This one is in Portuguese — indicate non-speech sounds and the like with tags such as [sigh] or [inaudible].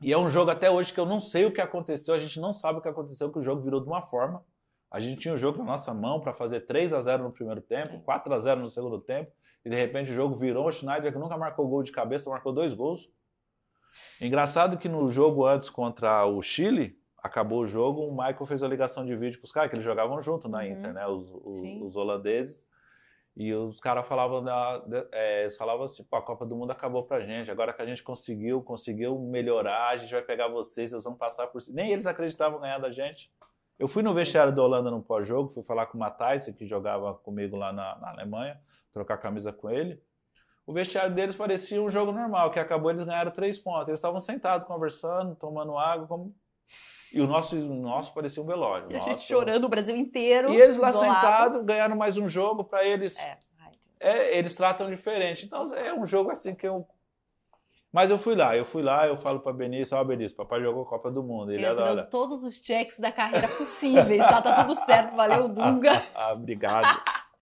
E é um jogo até hoje que eu não sei o que aconteceu, a gente não sabe o que aconteceu, que o jogo virou de uma forma. A gente tinha o jogo na nossa mão para fazer 3 a 0 no primeiro tempo, 4 a 0 no segundo tempo, e de repente o jogo virou. O Schneider, que nunca marcou gol de cabeça, marcou dois gols. Engraçado que no jogo antes contra o Chile, acabou o jogo, o Michael fez a ligação de vídeo com os caras, que eles jogavam junto na uhum. Inter, né? Os, os, os holandeses. E os caras falavam, da, é, falavam assim, pô, a Copa do Mundo acabou pra gente, agora que a gente conseguiu, conseguiu melhorar, a gente vai pegar vocês, vocês vão passar por cima. Nem eles acreditavam ganhar da gente. Eu fui no vestiário da Holanda no pós-jogo, fui falar com o Matthijs, que jogava comigo lá na, na Alemanha, trocar camisa com ele. O vestiário deles parecia um jogo normal, que acabou, eles ganharam três pontos. Eles estavam sentados, conversando, tomando água, como e o nosso, o nosso parecia um velório. E a gente chorando o Brasil inteiro. E eles lá sentados, ganharam mais um jogo para eles. É. é. eles tratam diferente. Então é um jogo assim que eu. Mas eu fui lá, eu fui lá, eu falo para Benício, ó, oh, Benício, papai jogou Copa do Mundo. Ele é deu todos os checks da carreira possíveis, tá, tá tudo certo, valeu, Dunga. [laughs] ah, obrigado.